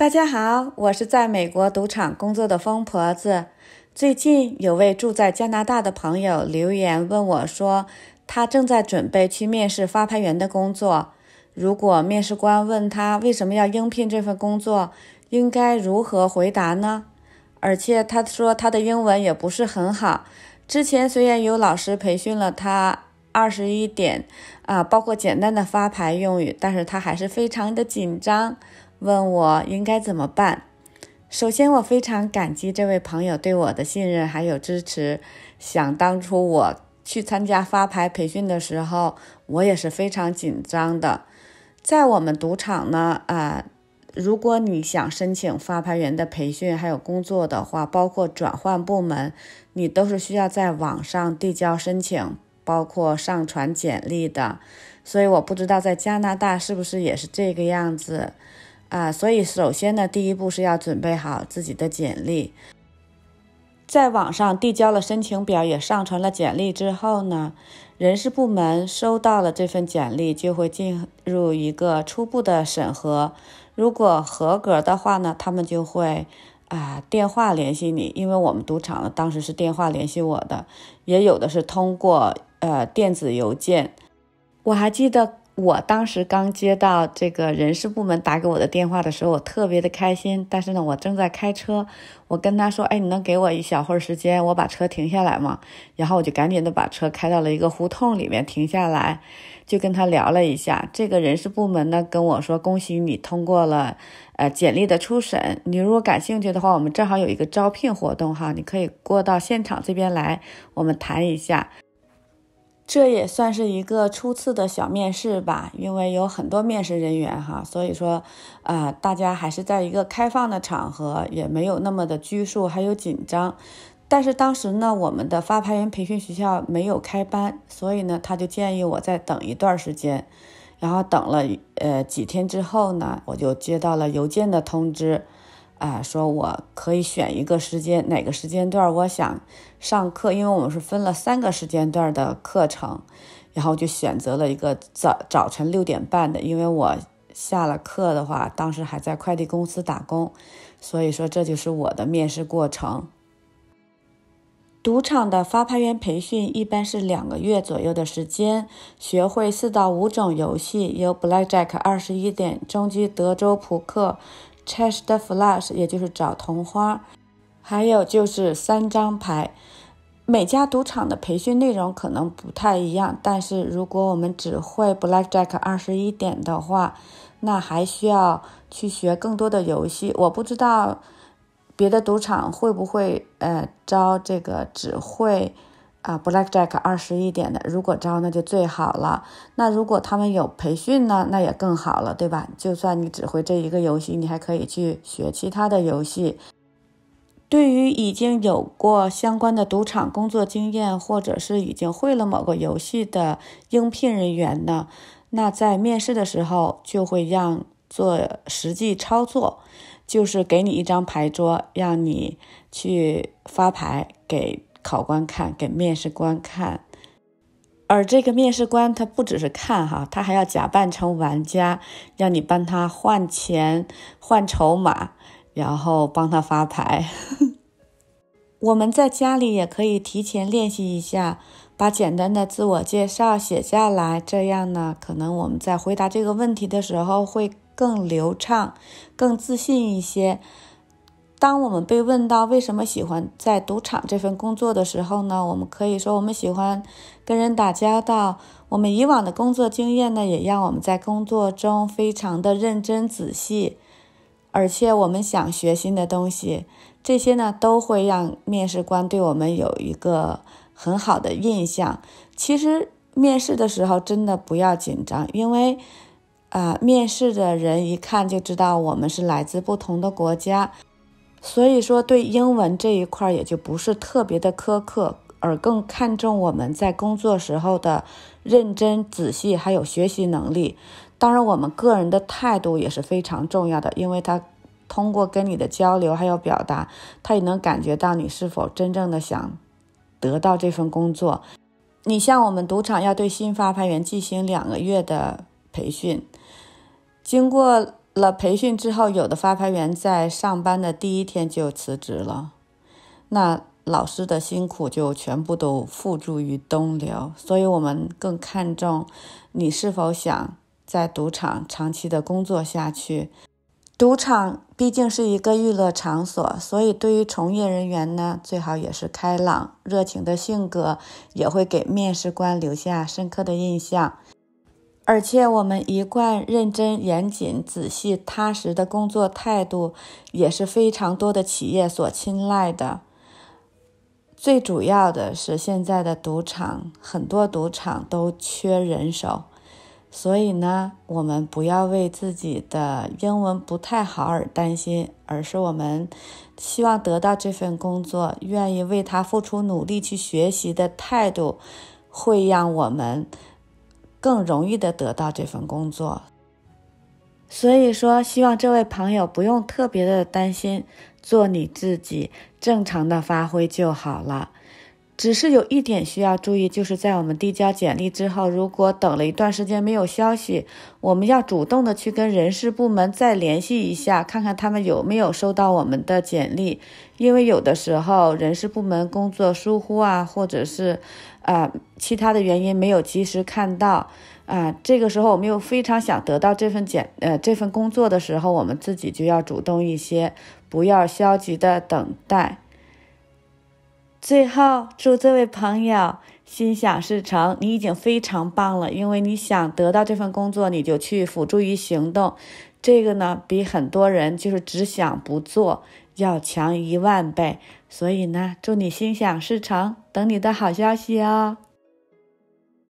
大家好，我是在美国赌场工作的疯婆子。最近有位住在加拿大的朋友留言问我，说他正在准备去面试发牌员的工作。如果面试官问他为什么要应聘这份工作，应该如何回答呢？而且他说他的英文也不是很好，之前虽然有老师培训了他二十一点啊，包括简单的发牌用语，但是他还是非常的紧张。问我应该怎么办？首先，我非常感激这位朋友对我的信任还有支持。想当初我去参加发牌培训的时候，我也是非常紧张的。在我们赌场呢，啊，如果你想申请发牌员的培训还有工作的话，包括转换部门，你都是需要在网上递交申请，包括上传简历的。所以我不知道在加拿大是不是也是这个样子。啊，所以首先呢，第一步是要准备好自己的简历，在网上递交了申请表，也上传了简历之后呢，人事部门收到了这份简历，就会进入一个初步的审核。如果合格的话呢，他们就会啊电话联系你，因为我们赌场当时是电话联系我的，也有的是通过呃电子邮件。我还记得。我当时刚接到这个人事部门打给我的电话的时候，我特别的开心。但是呢，我正在开车，我跟他说：“哎，你能给我一小会儿时间，我把车停下来吗？”然后我就赶紧的把车开到了一个胡同里面停下来，就跟他聊了一下。这个人事部门呢跟我说：“恭喜你通过了，呃，简历的初审。你如果感兴趣的话，我们正好有一个招聘活动哈，你可以过到现场这边来，我们谈一下。”这也算是一个初次的小面试吧，因为有很多面试人员哈，所以说，呃，大家还是在一个开放的场合，也没有那么的拘束，还有紧张。但是当时呢，我们的发牌员培训学校没有开班，所以呢，他就建议我再等一段时间。然后等了呃几天之后呢，我就接到了邮件的通知。啊，说我可以选一个时间，哪个时间段我想上课，因为我们是分了三个时间段的课程，然后就选择了一个早早晨六点半的，因为我下了课的话，当时还在快递公司打工，所以说这就是我的面试过程。赌场的发牌员培训一般是两个月左右的时间，学会四到五种游戏，有 Blackjack、二十一点、终极德州扑克。Cash h 的 Flush 也就是找同花，还有就是三张牌。每家赌场的培训内容可能不太一样，但是如果我们只会 Blackjack 二十一点的话，那还需要去学更多的游戏。我不知道别的赌场会不会呃招这个只会。啊，Blackjack 二十一点的，如果招那就最好了。那如果他们有培训呢，那也更好了，对吧？就算你只会这一个游戏，你还可以去学其他的游戏。对于已经有过相关的赌场工作经验，或者是已经会了某个游戏的应聘人员呢，那在面试的时候就会让做实际操作，就是给你一张牌桌，让你去发牌给。考官看，给面试官看，而这个面试官他不只是看哈，他还要假扮成玩家，让你帮他换钱、换筹码，然后帮他发牌。我们在家里也可以提前练习一下，把简单的自我介绍写下来，这样呢，可能我们在回答这个问题的时候会更流畅、更自信一些。当我们被问到为什么喜欢在赌场这份工作的时候呢？我们可以说，我们喜欢跟人打交道。我们以往的工作经验呢，也让我们在工作中非常的认真仔细，而且我们想学新的东西，这些呢都会让面试官对我们有一个很好的印象。其实面试的时候真的不要紧张，因为啊，面试的人一看就知道我们是来自不同的国家。所以说，对英文这一块儿也就不是特别的苛刻，而更看重我们在工作时候的认真、仔细，还有学习能力。当然，我们个人的态度也是非常重要的，因为他通过跟你的交流还有表达，他也能感觉到你是否真正的想得到这份工作。你像我们赌场要对新发牌员进行两个月的培训，经过。了培训之后，有的发牌员在上班的第一天就辞职了，那老师的辛苦就全部都付诸于东流。所以，我们更看重你是否想在赌场长期的工作下去。赌场毕竟是一个娱乐场所，所以对于从业人员呢，最好也是开朗、热情的性格，也会给面试官留下深刻的印象。而且我们一贯认真、严谨、仔细、踏实的工作态度，也是非常多的企业所青睐的。最主要的是，现在的赌场很多，赌场都缺人手，所以呢，我们不要为自己的英文不太好而担心，而是我们希望得到这份工作，愿意为他付出努力去学习的态度，会让我们。更容易的得到这份工作，所以说希望这位朋友不用特别的担心，做你自己，正常的发挥就好了。只是有一点需要注意，就是在我们递交简历之后，如果等了一段时间没有消息，我们要主动的去跟人事部门再联系一下，看看他们有没有收到我们的简历。因为有的时候人事部门工作疏忽啊，或者是啊其他的原因没有及时看到啊，这个时候我们又非常想得到这份简呃这份工作的时候，我们自己就要主动一些，不要消极的等待。最后，祝这位朋友心想事成。你已经非常棒了，因为你想得到这份工作，你就去辅助于行动。这个呢，比很多人就是只想不做要强一万倍。所以呢，祝你心想事成，等你的好消息哦。